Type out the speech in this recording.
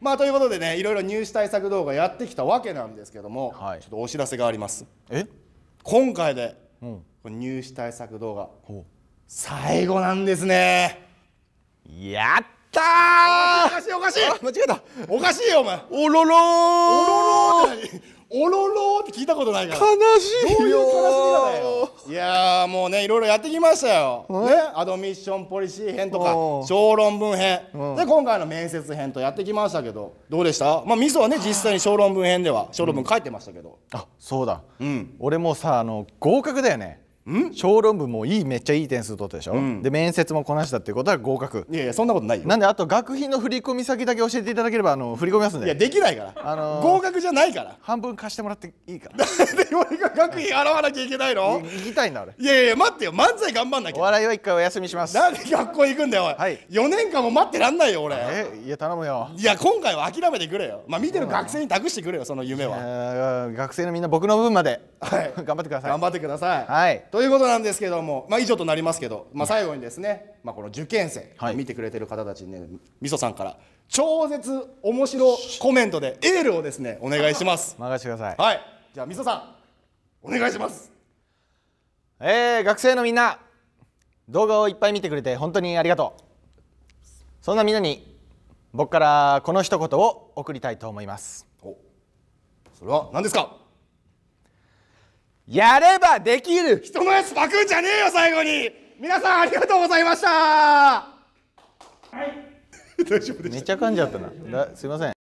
まあ、ということでねいろいろ入試対策動画やってきたわけなんですけども、はい、ちょっとお知らせがありますえ今回で、うん、入試対策動画ほう最後なんですねやったおかしいおかしい間違えたおかしいよお前おろろおろろおろろって聞いたことないから悲しいよいやもうねいろいろやってきましたよ、ね、アドミッションポリシー編とか小論文編で今回の面接編とやってきましたけどどうでしたまあみそはね実際に小論文編では小論文書いてましたけど、うん、あそうだ、うん、俺もさあの合格だよね小論文もいいめっちゃいい点数取ったでしょ、うん、で面接もこなしたっていうことは合格いやいやそんなことないよなんであと学費の振込先だけ教えていただければあの振り込みますんでいやできないから、あのー、合格じゃないから半分貸してもらっていいから で俺が学費払わなきゃいけないの行きたいな俺いやいや待ってよ漫才頑張んなきゃお笑いは一回お休みしますなんで学校行くんだよおい、はい、4年間も待ってらんないよ俺えいや頼むよいや今回は諦めてくれよまあ見てる学生に託してくれよその夢は学生のみんな僕の分まで、はい、頑張ってください頑張ってくださいはいということなんですけども、まあ、以上となりますけど、まあ、最後にですね、まあ、この受験生、見てくれてる方たちにねみそさんから超絶面白コメントでエールをですねお願いします 任せてくださいはいじゃあみそさんお願いしますえー、学生のみんな動画をいっぱい見てくれて本当にありがとうそんなみんなに僕からこの一言を送りたいと思いますおそれは何ですかやればできる人のやつパクんじゃねえよ最後に皆さんありがとうございましたはい 大丈夫ですためっちゃ噛んじゃったなすいません